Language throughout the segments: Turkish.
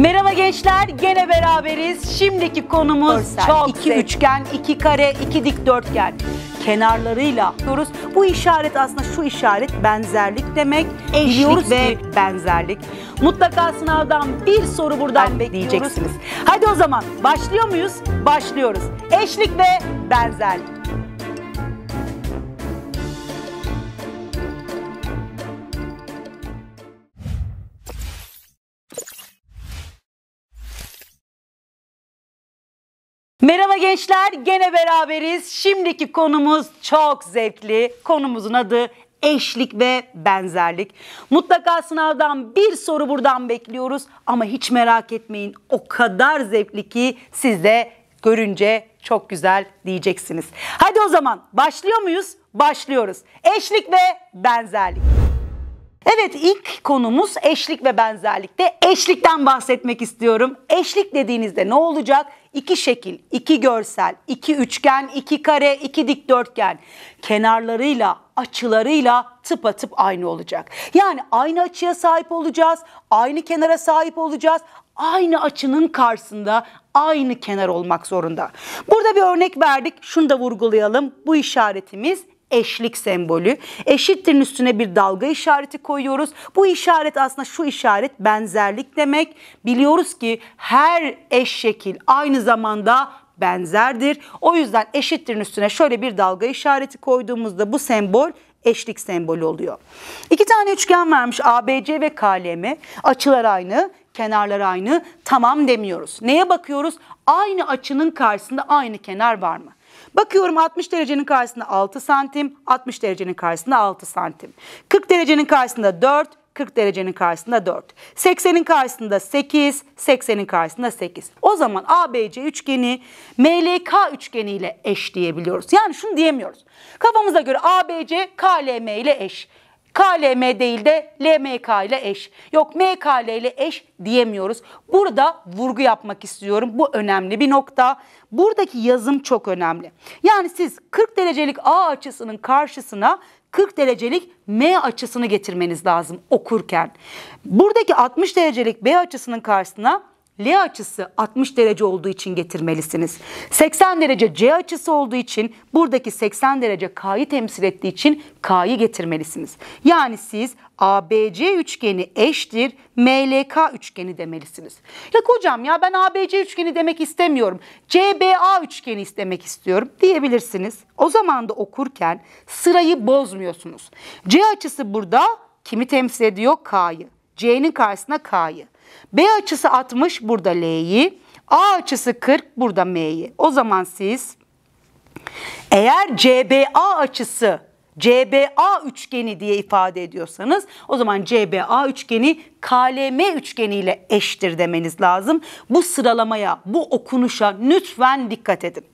Merhaba gençler, gene beraberiz. Şimdiki konumuz Görsel, çok iki zevk. üçgen, iki kare, iki dikdörtgen. Kenarlarıyla diyoruz. Bu işaret aslında şu işaret benzerlik demek. Eşlik Biliyoruz ve ki. benzerlik. Mutlaka sınavdan bir soru buradan ben bekleyeceksiniz. Hadi o zaman başlıyor muyuz? Başlıyoruz. Eşlik ve benzerlik. Merhaba gençler, gene beraberiz. Şimdiki konumuz çok zevkli. Konumuzun adı eşlik ve benzerlik. Mutlaka sınavdan bir soru buradan bekliyoruz ama hiç merak etmeyin. O kadar zevkli ki siz de görünce çok güzel diyeceksiniz. Hadi o zaman başlıyor muyuz? Başlıyoruz. Eşlik ve benzerlik. Evet ilk konumuz eşlik ve benzerlikte eşlikten bahsetmek istiyorum. Eşlik dediğinizde ne olacak? İki şekil, iki görsel, iki üçgen, iki kare, iki dikdörtgen kenarlarıyla, açılarıyla tıpatıp aynı olacak. Yani aynı açıya sahip olacağız, aynı kenara sahip olacağız, aynı açının karşısında aynı kenar olmak zorunda. Burada bir örnek verdik. Şunu da vurgulayalım. Bu işaretimiz eşlik sembolü. Eşittirin üstüne bir dalga işareti koyuyoruz. Bu işaret aslında şu işaret benzerlik demek. Biliyoruz ki her eş şekil aynı zamanda benzerdir. O yüzden eşittirin üstüne şöyle bir dalga işareti koyduğumuzda bu sembol eşlik sembolü oluyor. İki tane üçgen vermiş ABC ve KLM. Açılar aynı, kenarlar aynı. Tamam demiyoruz. Neye bakıyoruz? Aynı açının karşısında aynı kenar var mı? Bakıyorum 60 derecenin karşısında 6 santim, 60 derecenin karşısında 6 santim. 40 derecenin karşısında 4, 40 derecenin karşısında 4. 80'in karşısında 8, 80'in karşısında 8. O zaman ABC üçgeni MLK üçgeni ile eş diyebiliyoruz. Yani şunu diyemiyoruz. Kafamıza göre ABC KLM ile eş. KLM değil de LMK ile eş. Yok MKL ile eş diyemiyoruz. Burada vurgu yapmak istiyorum. Bu önemli bir nokta. Buradaki yazım çok önemli. Yani siz 40 derecelik A açısının karşısına 40 derecelik M açısını getirmeniz lazım okurken. Buradaki 60 derecelik B açısının karşısına L açısı 60 derece olduğu için getirmelisiniz. 80 derece C açısı olduğu için buradaki 80 derece K'yı temsil ettiği için K'yı getirmelisiniz. Yani siz ABC üçgeni eşittir MLK üçgeni demelisiniz. Ya hocam ya ben ABC üçgeni demek istemiyorum. CBA üçgeni istemek istiyorum diyebilirsiniz. O zaman da okurken sırayı bozmuyorsunuz. C açısı burada kimi temsil ediyor? K'yı. C'nin karşısına K'yı. B açısı 60 burada L'yi. A açısı 40 burada M'yi. O zaman siz eğer CBA açısı CBA üçgeni diye ifade ediyorsanız o zaman CBA üçgeni KLM üçgeniyle eştir demeniz lazım. Bu sıralamaya, bu okunuşa lütfen dikkat edin.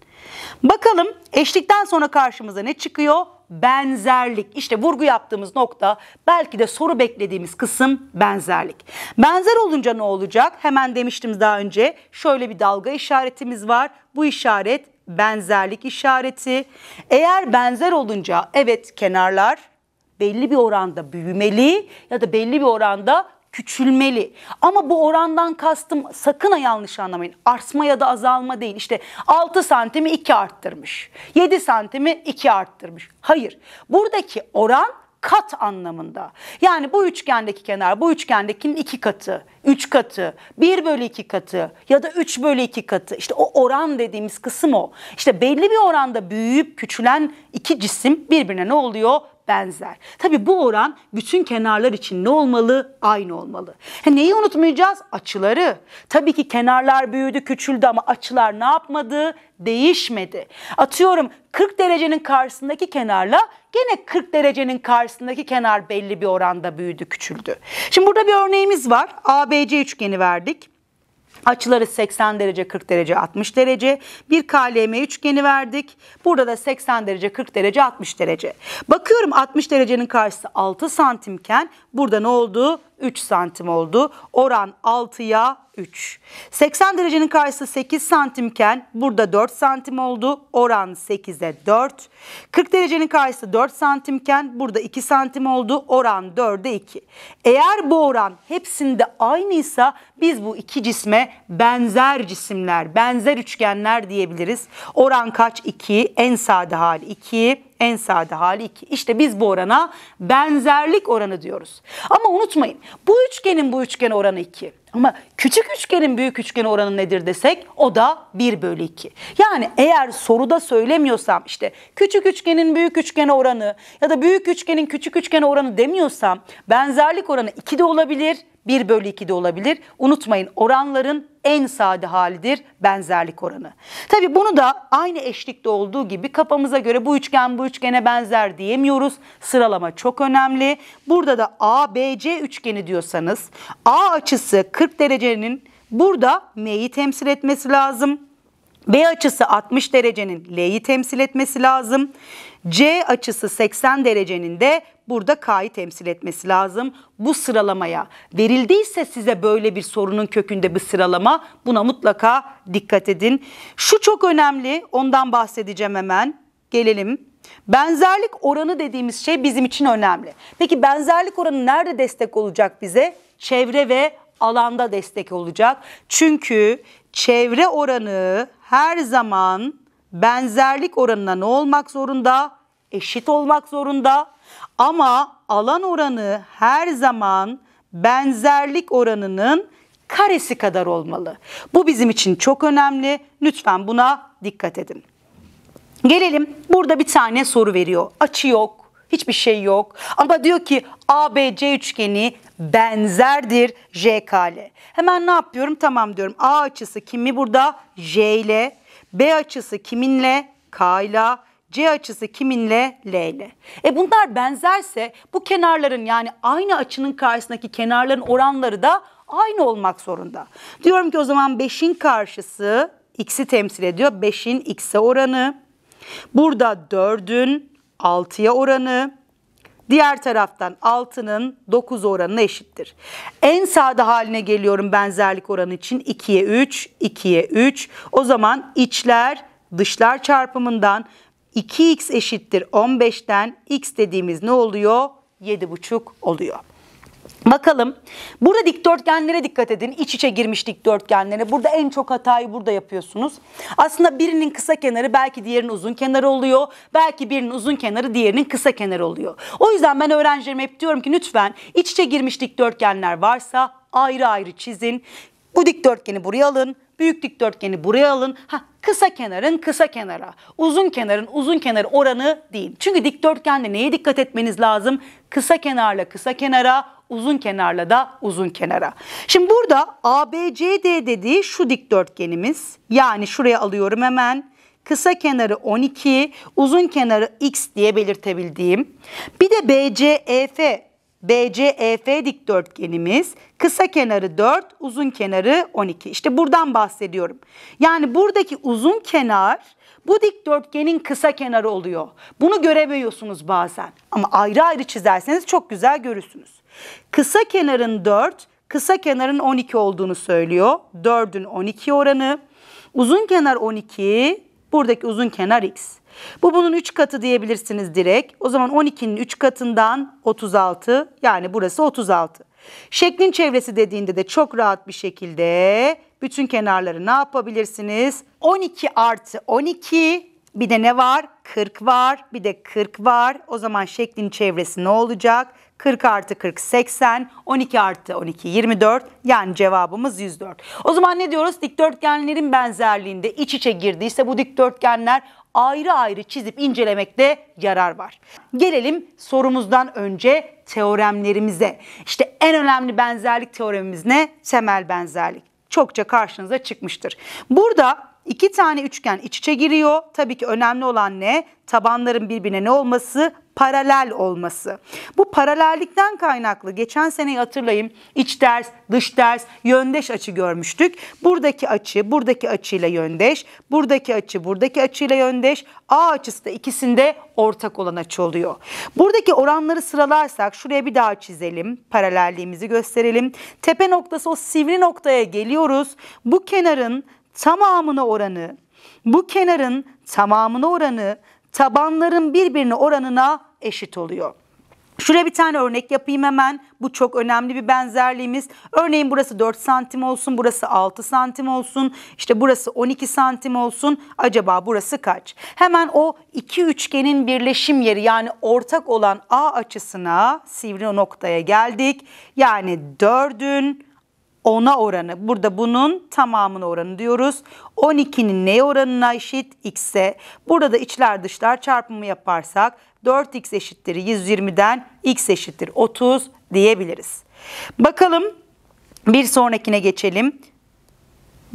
Bakalım eşlikten sonra karşımıza ne çıkıyor? benzerlik. İşte vurgu yaptığımız nokta belki de soru beklediğimiz kısım benzerlik. Benzer olunca ne olacak? Hemen demiştim daha önce şöyle bir dalga işaretimiz var. Bu işaret benzerlik işareti. Eğer benzer olunca evet kenarlar belli bir oranda büyümeli ya da belli bir oranda küçülmeli. Ama bu orandan kastım sakın ha yanlış anlamayın. Artma ya da azalma değil. İşte 6 santimi 2 arttırmış. 7 santimi 2 arttırmış. Hayır. Buradaki oran kat anlamında. Yani bu üçgendeki kenar bu üçgendekinin iki katı, üç katı, bir bölü iki katı ya da üç bölü iki katı. İşte o oran dediğimiz kısım o. İşte belli bir oranda büyüyüp küçülen iki cisim birbirine ne oluyor? benzer. Tabi bu oran bütün kenarlar için ne olmalı? Aynı olmalı. Ha, neyi unutmayacağız? Açıları. Tabii ki kenarlar büyüdü, küçüldü ama açılar ne yapmadı? Değişmedi. Atıyorum 40 derecenin karşısındaki kenarla gene 40 derecenin karşısındaki kenar belli bir oranda büyüdü, küçüldü. Şimdi burada bir örneğimiz var. ABC üçgeni verdik. Açıları 80 derece, 40 derece, 60 derece. Bir KLM üçgeni verdik. Burada da 80 derece, 40 derece, 60 derece. Bakıyorum 60 derecenin karşısı 6 santimken burada ne oldu? 3 santim oldu. Oran 6'ya 3. 80 derecenin karşısı 8 santimken burada 4 santim oldu. Oran 8'e 4. 40 derecenin karşısı 4 santimken burada 2 santim oldu. Oran 4'e 2. Eğer bu oran hepsinde aynıysa biz bu iki cisme benzer cisimler, benzer üçgenler diyebiliriz. Oran kaç? 2. En sade hali 2 en sade hali 2. İşte biz bu orana benzerlik oranı diyoruz. Ama unutmayın bu üçgenin bu üçgen oranı 2. Ama küçük üçgenin büyük üçgen oranı nedir desek o da 1 bölü 2. Yani eğer soruda söylemiyorsam işte küçük üçgenin büyük üçgen oranı ya da büyük üçgenin küçük üçgen oranı demiyorsam benzerlik oranı 2 de olabilir, 1 bölü 2 de olabilir. Unutmayın oranların en sade halidir benzerlik oranı. Tabii bunu da aynı eşlikte olduğu gibi kafamıza göre bu üçgen bu üçgene benzer diyemiyoruz. Sıralama çok önemli. Burada da ABC üçgeni diyorsanız A açısı 40 derecenin burada M'yi temsil etmesi lazım. B açısı 60 derecenin L'yi temsil etmesi lazım. C açısı 80 derecenin de burada K'yı temsil etmesi lazım bu sıralamaya. Verildiyse size böyle bir sorunun kökünde bir sıralama buna mutlaka dikkat edin. Şu çok önemli ondan bahsedeceğim hemen gelelim. Benzerlik oranı dediğimiz şey bizim için önemli. Peki benzerlik oranı nerede destek olacak bize? Çevre ve alanda destek olacak. Çünkü çevre oranı her zaman benzerlik oranına ne olmak zorunda? Eşit olmak zorunda ama alan oranı her zaman benzerlik oranının karesi kadar olmalı. Bu bizim için çok önemli. Lütfen buna dikkat edin. Gelelim burada bir tane soru veriyor. Açı yok, hiçbir şey yok. Ama diyor ki ABC üçgeni benzerdir JK ile. Hemen ne yapıyorum? Tamam diyorum. A açısı kimi burada? J ile. B açısı kiminle? K ile. C açısı kiminle? L ile. E bunlar benzerse bu kenarların yani aynı açının karşısındaki kenarların oranları da aynı olmak zorunda. Diyorum ki o zaman 5'in karşısı x'i temsil ediyor. 5'in x'e oranı. Burada 4'ün 6'ya oranı. Diğer taraftan 6'nın 9 oranına eşittir. En sade haline geliyorum benzerlik oranı için. 2'ye 3, 2'ye 3. O zaman içler dışlar çarpımından 2x eşittir 15'ten x dediğimiz ne oluyor? 7,5 oluyor. Bakalım. Burada dikdörtgenlere dikkat edin. İç içe girmiş dikdörtgenlere. Burada en çok hatayı burada yapıyorsunuz. Aslında birinin kısa kenarı belki diğerinin uzun kenarı oluyor. Belki birinin uzun kenarı diğerinin kısa kenarı oluyor. O yüzden ben öğrencilerime hep diyorum ki lütfen iç içe girmiş dikdörtgenler varsa ayrı ayrı çizin. Bu dikdörtgeni buraya alın. Büyük dikdörtgeni buraya alın. Ha Kısa kenarın kısa kenara, uzun kenarın uzun kenarı oranı değil. Çünkü dikdörtgende neye dikkat etmeniz lazım? Kısa kenarla kısa kenara, uzun kenarla da uzun kenara. Şimdi burada ABCD dediği şu dikdörtgenimiz. Yani şuraya alıyorum hemen. Kısa kenarı 12, uzun kenarı x diye belirtebildiğim. Bir de BCEF, BCEF dikdörtgenimiz Kısa kenarı 4, uzun kenarı 12. İşte buradan bahsediyorum. Yani buradaki uzun kenar bu dikdörtgenin kısa kenarı oluyor. Bunu göremiyorsunuz bazen. Ama ayrı ayrı çizerseniz çok güzel görürsünüz. Kısa kenarın 4, kısa kenarın 12 olduğunu söylüyor. 4'ün 12 oranı. Uzun kenar 12, buradaki uzun kenar x. Bu bunun 3 katı diyebilirsiniz direkt. O zaman 12'nin 3 katından 36 yani burası 36. Şeklin çevresi dediğinde de çok rahat bir şekilde bütün kenarları ne yapabilirsiniz? 12 artı 12 bir de ne var? 40 var. Bir de 40 var. O zaman şeklin çevresi ne olacak? 40 artı 40 80, 12 artı 12 24 yani cevabımız 104. O zaman ne diyoruz? Dikdörtgenlerin benzerliğinde iç içe girdiyse bu dikdörtgenler ayrı ayrı çizip incelemekte yarar var. Gelelim sorumuzdan önce teoremlerimize. İşte en önemli benzerlik teoremimiz ne? Temel benzerlik. Çokça karşınıza çıkmıştır. Burada iki tane üçgen iç içe giriyor. Tabii ki önemli olan ne? Tabanların birbirine ne olması? paralel olması. Bu paralellikten kaynaklı geçen seneyi hatırlayayım. iç ders, dış ders, yöndeş açı görmüştük. Buradaki açı, buradaki açıyla yöndeş, buradaki açı, buradaki açıyla yöndeş. A açısı da ikisinde ortak olan açı oluyor. Buradaki oranları sıralarsak şuraya bir daha çizelim. Paralelliğimizi gösterelim. Tepe noktası o sivri noktaya geliyoruz. Bu kenarın tamamına oranı, bu kenarın tamamına oranı, tabanların birbirine oranına eşit oluyor. Şuraya bir tane örnek yapayım hemen. Bu çok önemli bir benzerliğimiz. Örneğin burası 4 santim olsun, burası 6 santim olsun, işte burası 12 santim olsun. Acaba burası kaç? Hemen o iki üçgenin birleşim yeri yani ortak olan A açısına sivri noktaya geldik. Yani 4'ün 10'a oranı. Burada bunun tamamına oranı diyoruz. 12'nin ne oranına eşit? X'e. Burada da içler dışlar çarpımı yaparsak 4x eşittir 120'den x eşittir 30 diyebiliriz. Bakalım bir sonrakine geçelim.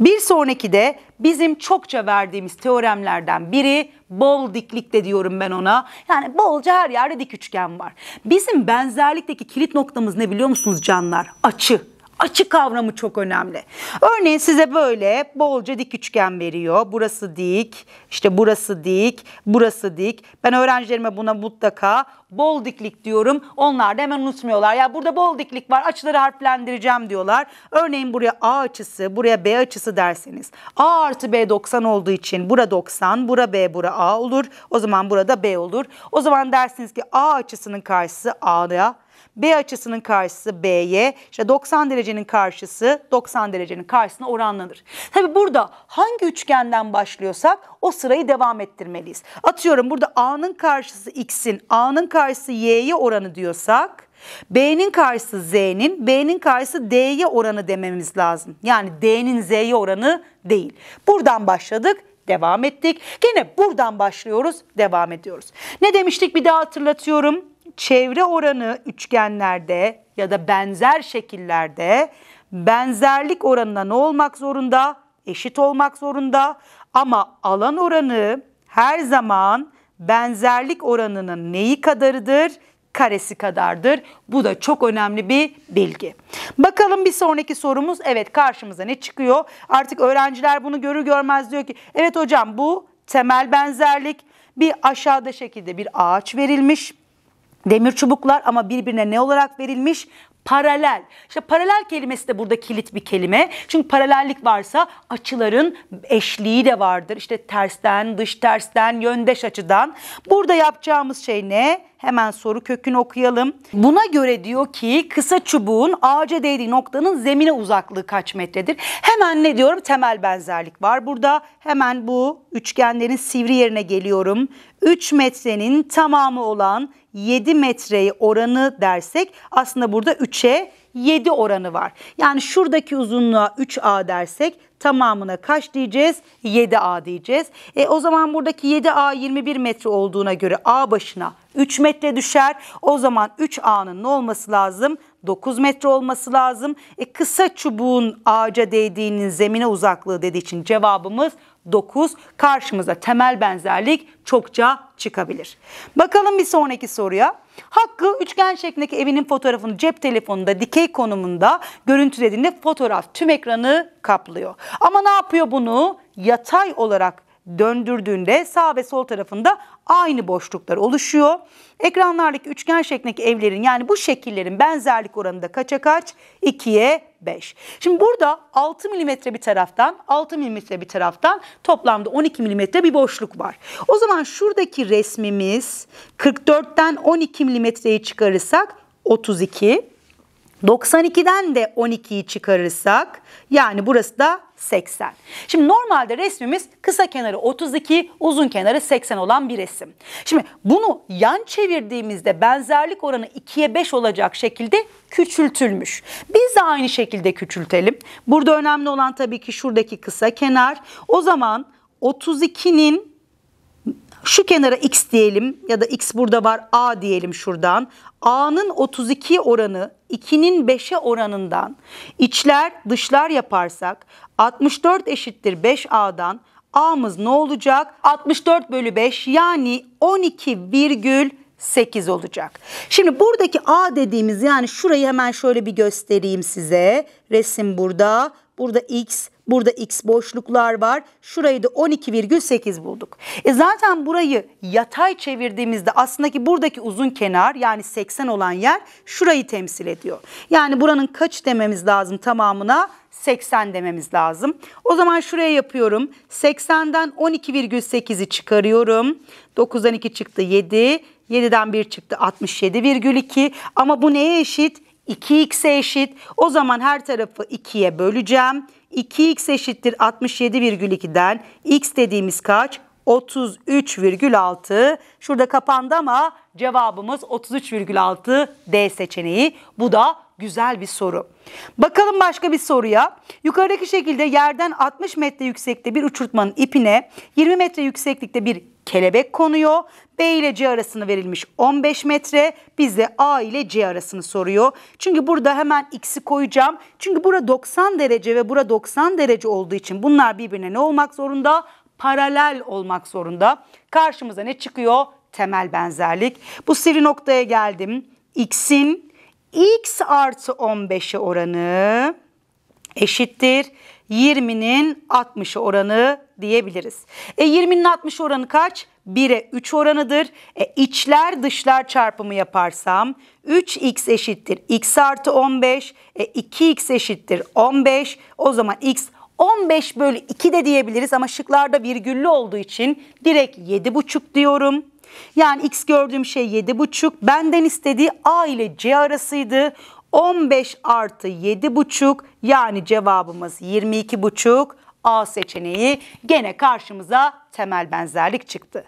Bir sonraki de bizim çokça verdiğimiz teoremlerden biri bol diklik de diyorum ben ona. Yani bolca her yerde dik üçgen var. Bizim benzerlikteki kilit noktamız ne biliyor musunuz canlar? Açı açı kavramı çok önemli. Örneğin size böyle bolca dik üçgen veriyor. Burası dik, işte burası dik, burası dik. Ben öğrencilerime buna mutlaka bol diklik diyorum. Onlar da hemen unutmuyorlar. Ya burada bol diklik var. Açıları harflendireceğim diyorlar. Örneğin buraya A açısı, buraya B açısı derseniz. A artı B 90 olduğu için bura 90, bura B, bura A olur. O zaman burada B olur. O zaman dersiniz ki A açısının karşısı A'ya, B açısının karşısı B'ye, işte 90 derecenin karşısı 90 derecenin karşısına oranlanır. Tabi burada hangi üçgenden başlıyorsak o sırayı devam ettirmeliyiz. Atıyorum burada A'nın karşısı X'in, A'nın karşısı Y'ye oranı diyorsak B'nin karşısı Z'nin, B'nin karşısı D'ye oranı dememiz lazım. Yani D'nin Z'ye oranı değil. Buradan başladık, devam ettik. Gene buradan başlıyoruz, devam ediyoruz. Ne demiştik bir daha hatırlatıyorum çevre oranı üçgenlerde ya da benzer şekillerde benzerlik oranına ne olmak zorunda? Eşit olmak zorunda. Ama alan oranı her zaman benzerlik oranının neyi kadarıdır? Karesi kadardır. Bu da çok önemli bir bilgi. Bakalım bir sonraki sorumuz. Evet karşımıza ne çıkıyor? Artık öğrenciler bunu görür görmez diyor ki evet hocam bu temel benzerlik bir aşağıda şekilde bir ağaç verilmiş demir çubuklar ama birbirine ne olarak verilmiş? paralel. İşte paralel kelimesi de burada kilit bir kelime. Çünkü paralellik varsa açıların eşliği de vardır. İşte tersten, dış tersten, yöndeş açıdan. Burada yapacağımız şey ne? Hemen soru kökünü okuyalım. Buna göre diyor ki kısa çubuğun ağaca değdiği noktanın zemine uzaklığı kaç metredir? Hemen ne diyorum? Temel benzerlik var. Burada hemen bu üçgenlerin sivri yerine geliyorum. 3 metrenin tamamı olan 7 metreyi oranı dersek aslında burada 3 3'e 7 oranı var. Yani şuradaki uzunluğa 3A dersek tamamına kaç diyeceğiz? 7A diyeceğiz. E, o zaman buradaki 7A 21 metre olduğuna göre A başına 3 metre düşer. O zaman 3A'nın ne olması lazım? 9 metre olması lazım. E, kısa çubuğun ağaca değdiğinin zemine uzaklığı dediği için cevabımız 9. Karşımıza temel benzerlik çokça çıkabilir. Bakalım bir sonraki soruya. Hakkı üçgen şeklindeki evinin fotoğrafını cep telefonunda dikey konumunda görüntülediğinde fotoğraf tüm ekranı kaplıyor. Ama ne yapıyor bunu? Yatay olarak döndürdüğünde sağ ve sol tarafında aynı boşluklar oluşuyor. Ekranlardaki üçgen şeklindeki evlerin yani bu şekillerin benzerlik oranı da kaça kaç? 2'ye 5. Şimdi burada 6 mm bir taraftan 6 mm bir taraftan toplamda 12 mm bir boşluk var. O zaman şuradaki resmimiz 44'ten 12 mm'yi çıkarırsak 32. 92'den de 12'yi çıkarırsak yani burası da 80. Şimdi normalde resmimiz kısa kenarı 32, uzun kenarı 80 olan bir resim. Şimdi bunu yan çevirdiğimizde benzerlik oranı 2'ye 5 olacak şekilde küçültülmüş. Biz de aynı şekilde küçültelim. Burada önemli olan tabii ki şuradaki kısa kenar. O zaman 32'nin şu kenara x diyelim ya da x burada var a diyelim şuradan. A'nın 32 oranı 2'nin 5'e oranından içler dışlar yaparsak 64 eşittir 5A'dan A'mız ne olacak? 64 bölü 5 yani 12,8 olacak. Şimdi buradaki A dediğimiz yani şurayı hemen şöyle bir göstereyim size. Resim burada. Burada X, Burada x boşluklar var. Şurayı da 12,8 bulduk. E zaten burayı yatay çevirdiğimizde aslında ki buradaki uzun kenar yani 80 olan yer şurayı temsil ediyor. Yani buranın kaç dememiz lazım tamamına? 80 dememiz lazım. O zaman şuraya yapıyorum. 80'den 12,8'i çıkarıyorum. 9'dan 2 çıktı 7. 7'den 1 çıktı 67,2. Ama bu neye eşit? 2x'e eşit. O zaman her tarafı 2'ye böleceğim. 2x eşittir 67,2'den x dediğimiz kaç? 33,6. Şurada kapandı ama cevabımız 33,6 D seçeneği. Bu da güzel bir soru. Bakalım başka bir soruya. Yukarıdaki şekilde yerden 60 metre yüksekte bir uçurtmanın ipine 20 metre yükseklikte bir kelebek konuyor. B ile C arasını verilmiş 15 metre. Bize A ile C arasını soruyor. Çünkü burada hemen X'i koyacağım. Çünkü bura 90 derece ve bura 90 derece olduğu için bunlar birbirine ne olmak zorunda? paralel olmak zorunda. Karşımıza ne çıkıyor? Temel benzerlik. Bu sivri noktaya geldim. X'in x artı 15'i oranı eşittir 20'nin 60'ı oranı diyebiliriz. E 20'nin 60 oranı kaç? 1'e 3 oranıdır. E içler dışlar çarpımı yaparsam 3x eşittir x artı 15. E 2x eşittir 15. O zaman x 15 bölü 2 de diyebiliriz ama şıklarda virgüllü olduğu için direkt 7,5 diyorum. Yani x gördüğüm şey 7,5. Benden istediği a ile c arasıydı. 15 artı 7,5 yani cevabımız 22,5. A seçeneği gene karşımıza temel benzerlik çıktı.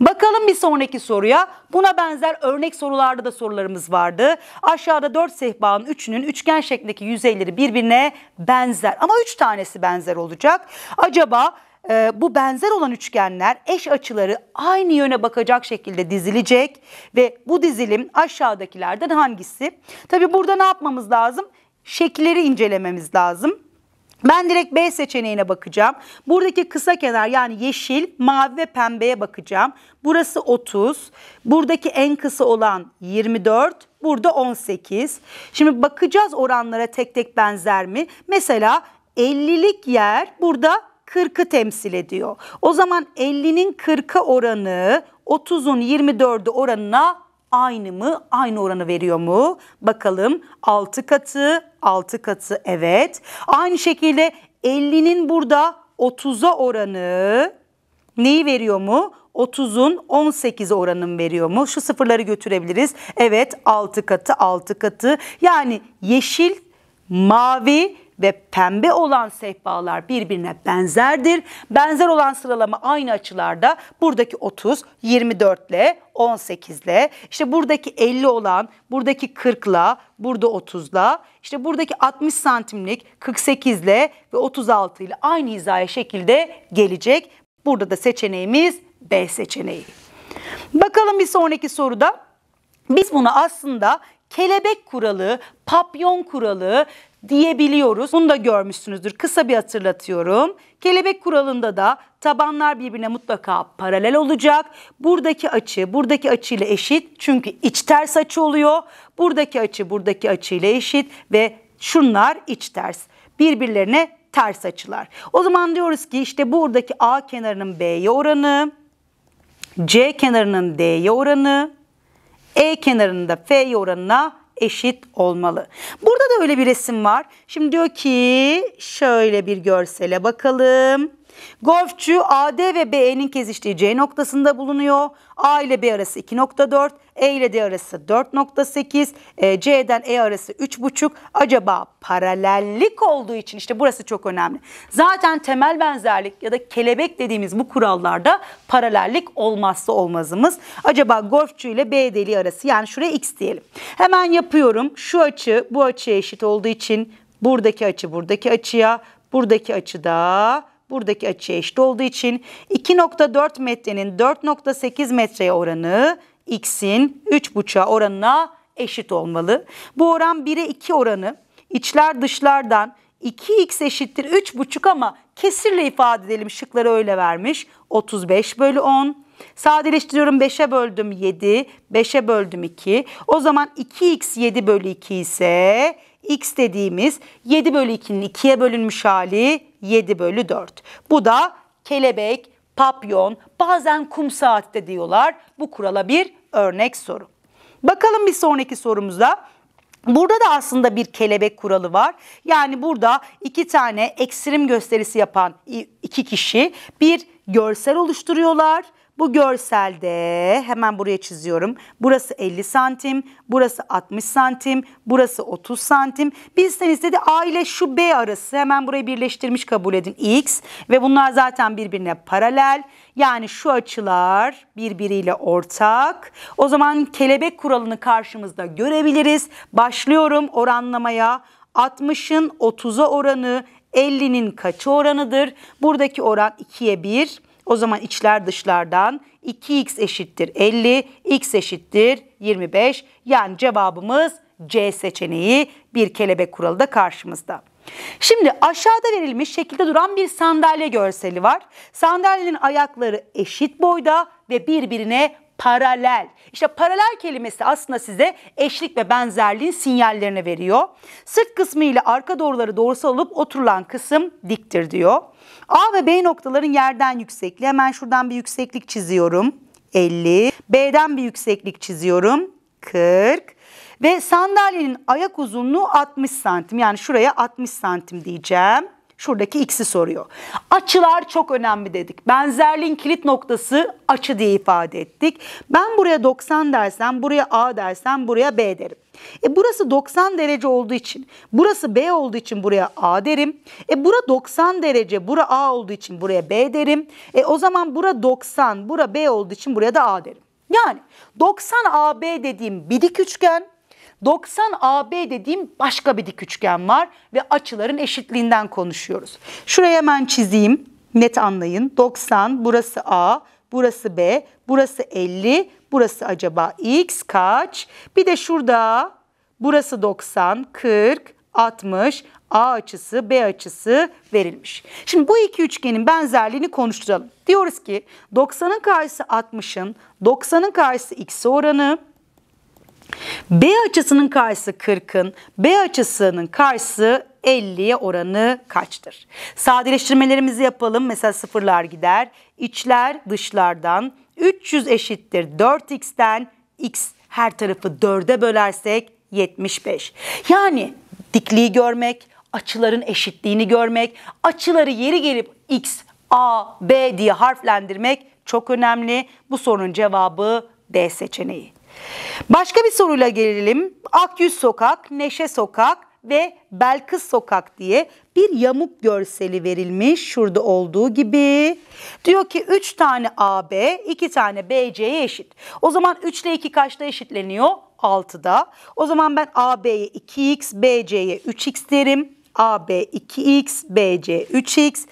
Bakalım bir sonraki soruya. Buna benzer örnek sorularda da sorularımız vardı. Aşağıda 4 sehpanın 3'ünün üçgen şeklindeki yüzeyleri birbirine benzer. Ama 3 tanesi benzer olacak. Acaba e, bu benzer olan üçgenler eş açıları aynı yöne bakacak şekilde dizilecek ve bu dizilim aşağıdakilerden hangisi? Tabi burada ne yapmamız lazım? Şekilleri incelememiz lazım. Ben direkt B seçeneğine bakacağım. Buradaki kısa kenar yani yeşil, mavi ve pembeye bakacağım. Burası 30. Buradaki en kısa olan 24. Burada 18. Şimdi bakacağız oranlara tek tek benzer mi? Mesela 50'lik yer burada 40'ı temsil ediyor. O zaman 50'nin 40'a oranı 30'un 24'ü oranına aynı mı? Aynı oranı veriyor mu? Bakalım 6 katı 6 katı evet. Aynı şekilde 50'nin burada 30'a oranı neyi veriyor mu? 30'un 18 oranını veriyor mu? Şu sıfırları götürebiliriz. Evet 6 katı 6 katı. Yani yeşil, mavi, ve pembe olan sehpalar birbirine benzerdir. Benzer olan sıralama aynı açılarda buradaki 30, 24 ile 18 ile işte buradaki 50 olan buradaki 40 ile burada 30 ile işte buradaki 60 santimlik 48 ile ve 36 ile aynı hizaya şekilde gelecek. Burada da seçeneğimiz B seçeneği. Bakalım bir sonraki soruda. Biz bunu aslında kelebek kuralı, papyon kuralı diyebiliyoruz. Bunu da görmüşsünüzdür. Kısa bir hatırlatıyorum. Kelebek kuralında da tabanlar birbirine mutlaka paralel olacak. Buradaki açı buradaki açıyla eşit. Çünkü iç ters açı oluyor. Buradaki açı buradaki açıyla eşit ve şunlar iç ters. Birbirlerine ters açılar. O zaman diyoruz ki işte buradaki A kenarının B'ye oranı, C kenarının D'ye oranı, e kenarında da F oranına eşit olmalı. Burada da öyle bir resim var. Şimdi diyor ki şöyle bir görsele bakalım. Golfçü AD ve BE'nin kesiştiği C noktasında bulunuyor. A ile B arası 2.4, E ile D arası 4.8, e, C'den E arası 3.5. Acaba paralellik olduğu için işte burası çok önemli. Zaten temel benzerlik ya da kelebek dediğimiz bu kurallarda paralellik olmazsa olmazımız. Acaba golfçü ile B deliği arası yani şuraya X diyelim. Hemen yapıyorum. Şu açı bu açıya eşit olduğu için buradaki açı buradaki açıya, buradaki açı da buradaki açıya eşit olduğu için 2.4 metrenin 4.8 metreye oranı x'in 3.5'a oranına eşit olmalı. Bu oran 1'e 2 oranı içler dışlardan 2x eşittir 3,5 ama kesirle ifade edelim şıkları öyle vermiş. 35 bölü 10. Sadeleştiriyorum 5'e böldüm 7, 5'e böldüm 2. O zaman 2x 7 bölü 2 ise x dediğimiz 7 bölü 2'nin 2'ye bölünmüş hali 7 bölü 4. Bu da kelebek, papyon, bazen kum saatte diyorlar. Bu kurala bir örnek soru. Bakalım bir sonraki sorumuzda. Burada da aslında bir kelebek kuralı var. Yani burada iki tane ekstrem gösterisi yapan iki kişi bir görsel oluşturuyorlar bu görselde hemen buraya çiziyorum. Burası 50 santim, burası 60 santim, burası 30 santim. Bilseniz istedi A ile şu B arası hemen burayı birleştirmiş kabul edin X ve bunlar zaten birbirine paralel. Yani şu açılar birbiriyle ortak. O zaman kelebek kuralını karşımızda görebiliriz. Başlıyorum oranlamaya. 60'ın 30'a oranı 50'nin kaçı oranıdır? Buradaki oran 2'ye 1. O zaman içler dışlardan 2x eşittir 50, x eşittir 25. Yani cevabımız C seçeneği bir kelebek kuralı da karşımızda. Şimdi aşağıda verilmiş şekilde duran bir sandalye görseli var. Sandalyenin ayakları eşit boyda ve birbirine paralel. İşte paralel kelimesi aslında size eşlik ve benzerliğin sinyallerini veriyor. Sırt kısmı ile arka doğruları doğrusal olup oturulan kısım diktir diyor. A ve B noktaların yerden yüksekliği. Hemen şuradan bir yükseklik çiziyorum. 50. B'den bir yükseklik çiziyorum. 40. Ve sandalyenin ayak uzunluğu 60 santim. Yani şuraya 60 santim diyeceğim. Şuradaki x'i soruyor. Açılar çok önemli dedik. Benzerliğin kilit noktası açı diye ifade ettik. Ben buraya 90 dersem, buraya A dersem, buraya B derim. E burası 90 derece olduğu için, burası B olduğu için buraya A derim. E bura 90 derece, bura A olduğu için buraya B derim. E o zaman bura 90, bura B olduğu için buraya da A derim. Yani 90 AB dediğim bir dik üçgen, 90 AB dediğim başka bir dik üçgen var ve açıların eşitliğinden konuşuyoruz. Şuraya hemen çizeyim. Net anlayın. 90 burası A, burası B, burası 50, burası acaba X kaç? Bir de şurada burası 90, 40, 60, A açısı, B açısı verilmiş. Şimdi bu iki üçgenin benzerliğini konuşturalım. Diyoruz ki 90'ın karşısı 60'ın, 90'ın karşısı X oranı, B açısının karşısı 40'ın, B açısının karşısı 50'ye oranı kaçtır? Sadeleştirmelerimizi yapalım. Mesela sıfırlar gider. İçler dışlardan 300 eşittir 4x'ten x her tarafı 4'e bölersek 75. Yani dikliği görmek, açıların eşitliğini görmek, açıları yeri gelip x, a, b diye harflendirmek çok önemli. Bu sorunun cevabı D seçeneği. Başka bir soruyla gelelim. Akyüz Sokak, Neşe Sokak ve Belkıs Sokak diye bir yamuk görseli verilmiş şurada olduğu gibi. Diyor ki 3 tane AB, 2 tane BC'ye eşit. O zaman 3 ile 2 kaçta eşitleniyor? 6'da. O zaman ben AB'ye 2x, BC'ye 3x derim. AB 2x, BC 3x.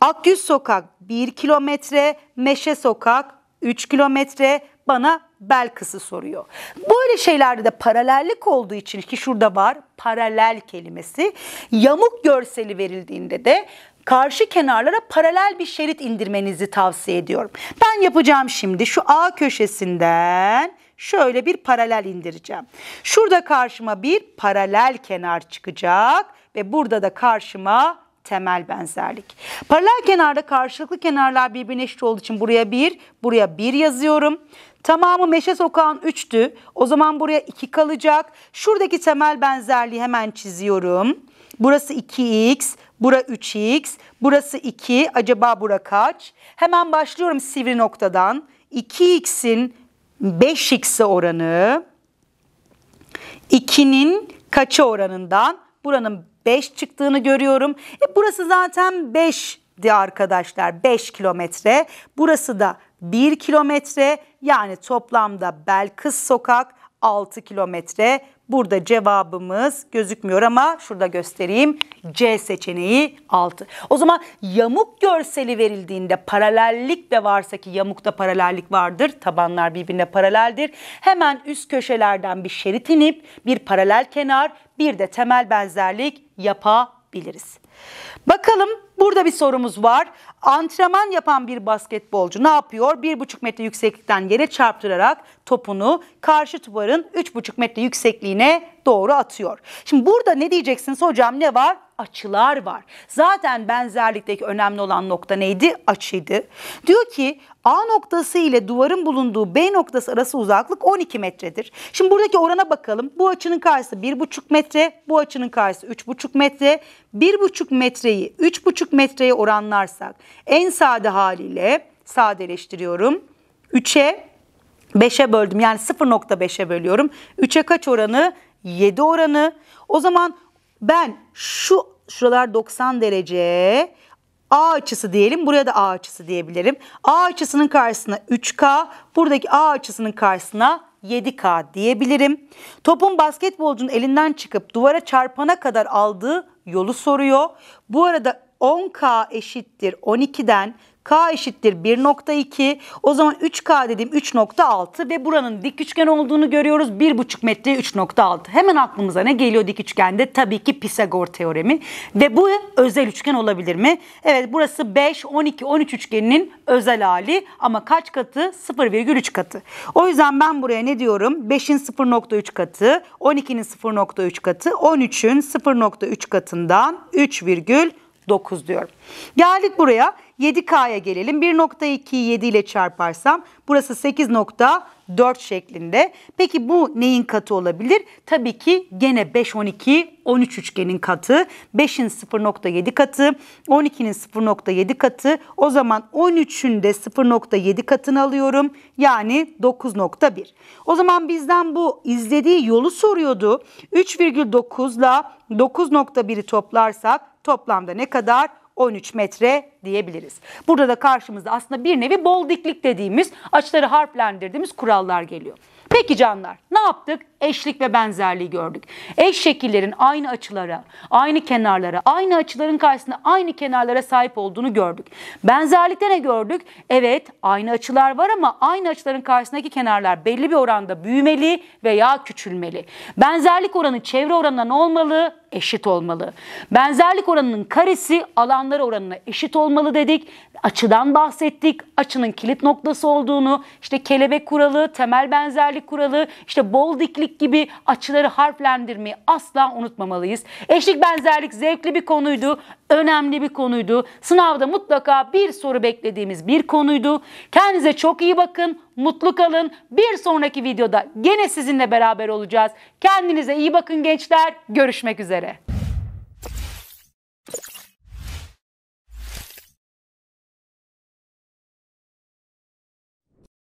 Akyüz Sokak 1 kilometre, Meşe Sokak 3 kilometre bana bel soruyor. Böyle şeylerde de paralellik olduğu için ki şurada var paralel kelimesi. Yamuk görseli verildiğinde de karşı kenarlara paralel bir şerit indirmenizi tavsiye ediyorum. Ben yapacağım şimdi şu A köşesinden şöyle bir paralel indireceğim. Şurada karşıma bir paralel kenar çıkacak ve burada da karşıma temel benzerlik. Paralel kenarda karşılıklı kenarlar birbirine eşit olduğu için buraya 1, buraya 1 yazıyorum. Tamamı meşe sokağın 3'tü. O zaman buraya 2 kalacak. Şuradaki temel benzerliği hemen çiziyorum. Burası 2x, bura 3x, burası 2. Acaba bura kaç? Hemen başlıyorum sivri noktadan. 2x'in 5x'e oranı 2'nin kaça oranından? Buranın 5 çıktığını görüyorum. E burası zaten 5 di arkadaşlar 5 kilometre. Burası da 1 kilometre yani toplamda Belkıs Sokak 6 kilometre. Burada cevabımız gözükmüyor ama şurada göstereyim. C seçeneği 6. O zaman yamuk görseli verildiğinde paralellik de varsa ki yamukta paralellik vardır. Tabanlar birbirine paraleldir. Hemen üst köşelerden bir şerit inip bir paralel kenar bir de temel benzerlik yapabiliriz. Bakalım Burada bir sorumuz var. Antrenman yapan bir basketbolcu ne yapıyor? 1,5 metre yükseklikten yere çarptırarak topunu karşı duvarın 3,5 metre yüksekliğine doğru atıyor. Şimdi burada ne diyeceksiniz hocam ne var? açılar var. Zaten benzerlikteki önemli olan nokta neydi? Açıydı. Diyor ki A noktası ile duvarın bulunduğu B noktası arası uzaklık 12 metredir. Şimdi buradaki orana bakalım. Bu açının karşısı 1,5 metre, bu açının karşısı 3,5 metre. 1,5 metreyi 3,5 metreye oranlarsak en sade haliyle sadeleştiriyorum. 3'e 5'e böldüm yani 0.5'e bölüyorum. 3'e kaç oranı? 7 oranı. O zaman ben şu şuralar 90 derece A açısı diyelim. Buraya da A açısı diyebilirim. A açısının karşısına 3K, buradaki A açısının karşısına 7K diyebilirim. Topun basketbolcunun elinden çıkıp duvara çarpana kadar aldığı yolu soruyor. Bu arada 10K eşittir 12'den K eşittir 1.2. O zaman 3K dedim 3.6 ve buranın dik üçgen olduğunu görüyoruz. 1.5 metre 3.6. Hemen aklımıza ne geliyor dik üçgende? Tabii ki Pisagor teoremi. Ve bu özel üçgen olabilir mi? Evet burası 5, 12, 13 üçgeninin özel hali ama kaç katı? 0,3 katı. O yüzden ben buraya ne diyorum? 5'in 0.3 katı, 12'nin 0.3 katı, 13'ün 0.3 katından 3,9 diyorum. Geldik buraya. 7K'ya gelelim. 1.2'yi 7 ile çarparsam burası 8.4 şeklinde. Peki bu neyin katı olabilir? Tabii ki gene 5, 12, 13 üçgenin katı. 5'in 0.7 katı, 12'nin 0.7 katı. O zaman 13'ün de 0.7 katını alıyorum. Yani 9.1. O zaman bizden bu izlediği yolu soruyordu. 3,9 ile 9.1'i toplarsak toplamda ne kadar? 13 metre diyebiliriz. Burada da karşımızda aslında bir nevi bol diklik dediğimiz açıları harflendirdiğimiz kurallar geliyor. Peki canlar ne yaptık? eşlik ve benzerliği gördük. Eş şekillerin aynı açılara, aynı kenarlara, aynı açıların karşısında aynı kenarlara sahip olduğunu gördük. Benzerlikte ne gördük? Evet aynı açılar var ama aynı açıların karşısındaki kenarlar belli bir oranda büyümeli veya küçülmeli. Benzerlik oranı çevre oranına ne olmalı? Eşit olmalı. Benzerlik oranının karesi alanları oranına eşit olmalı dedik. Açıdan bahsettik. Açının kilit noktası olduğunu, işte kelebek kuralı, temel benzerlik kuralı, işte bol diklik Katolik gibi açıları harflendirmeyi asla unutmamalıyız. Eşlik benzerlik zevkli bir konuydu, önemli bir konuydu. Sınavda mutlaka bir soru beklediğimiz bir konuydu. Kendinize çok iyi bakın, mutlu kalın. Bir sonraki videoda gene sizinle beraber olacağız. Kendinize iyi bakın gençler. Görüşmek üzere.